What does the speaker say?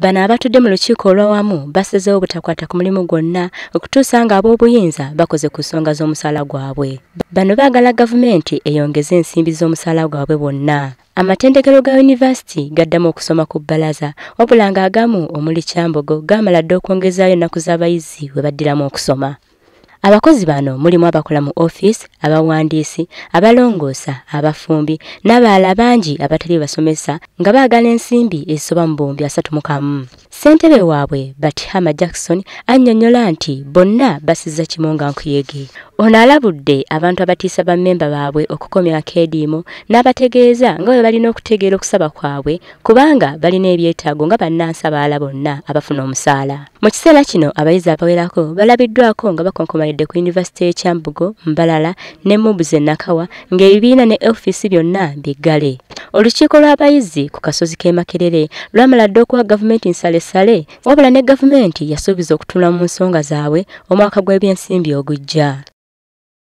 bano abatudde mu lukiiko olw'awamu basezeewo obutakwata ku mulimu gwonna okutuusa nga ab'obuyinza bakoze ku nsonga z'omusaala gwabwe bano baagala gavumenti eyongeze ensimbi z'omusaala gwabwe bonna amatendekero ga yunivasity gaddamu okusoma ku bbalaza wabula ng'agamu omuli kyambogo gaamala dde okwongezaayo ennaku z'abayizi we baddiramu okusoma abakozi bano mulimu abakola mu office abawandiisi abalongoosa abafumbi nabaala bangi abatali basomesa nga baagala ensimbi ezisoba mu bombi asatu mukamu ssentebe waabwe batihama jackson annyonnyola nti bonna basizza kimu nga nkuyege ono alabudde abantu abatiisa bammemba baabwe okukomya kedimu n'abategeeza nga bwe balina okutegeera okusaba kwabwe kubanga balina ebyetaago nga bannansi abalala bonna abafuna omusaala mu kiseera kino abayizi abawerako balabiddwako nga bakonkomalidde ku yunivasite y'ekyambugo mbalala ne mubuze nakawa ng'ebibiina ne ofiisi byonna biggale olukiiko lw'abayizi ku kasozi k'e makerere lwamala dde okuwa gavumenti nsalesale wabula ne gavumenti yasuubiza okutunula mu nsonga zaabwe omwaka gw'ebyensimbi ogujja